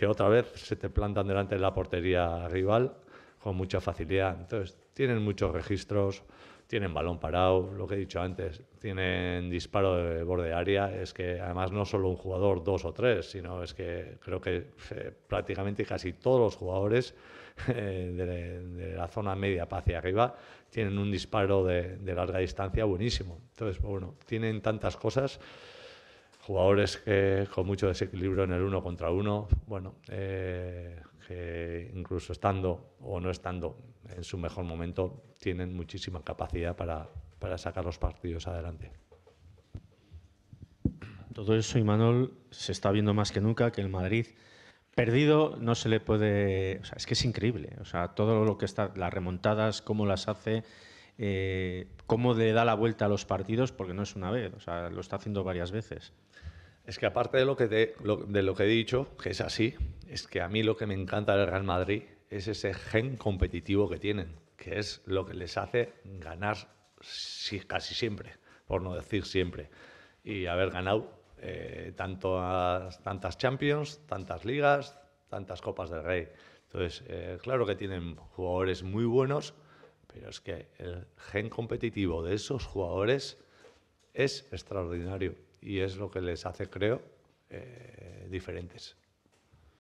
que otra vez se te plantan delante de la portería rival con mucha facilidad. Entonces, tienen muchos registros, tienen balón parado, lo que he dicho antes, tienen disparo de borde área, es que además no solo un jugador, dos o tres, sino es que creo que eh, prácticamente casi todos los jugadores eh, de, la zona media para hacia arriba tienen un disparo de, de larga distancia buenísimo. Entonces, bueno, tienen tantas cosas jugadores que, con mucho desequilibrio en el uno contra uno, bueno, eh, que incluso estando o no estando en su mejor momento, tienen muchísima capacidad para, para sacar los partidos adelante. Todo eso, Imanol, se está viendo más que nunca que el Madrid perdido no se le puede. O sea, es que es increíble. O sea, todo lo que está. Las remontadas, cómo las hace. Eh, cómo le da la vuelta a los partidos, porque no es una vez, o sea, lo está haciendo varias veces. Es que aparte de lo que, de lo que he dicho, que es así, es que a mí lo que me encanta del Real Madrid es ese gen competitivo que tienen, que es lo que les hace ganar casi siempre, por no decir siempre. Y haber ganado eh, tantas Champions, tantas ligas, tantas Copas del Rey. Entonces, eh, claro que tienen jugadores muy buenos, pero es que el gen competitivo de esos jugadores es extraordinario y es lo que les hace, creo, eh, diferentes.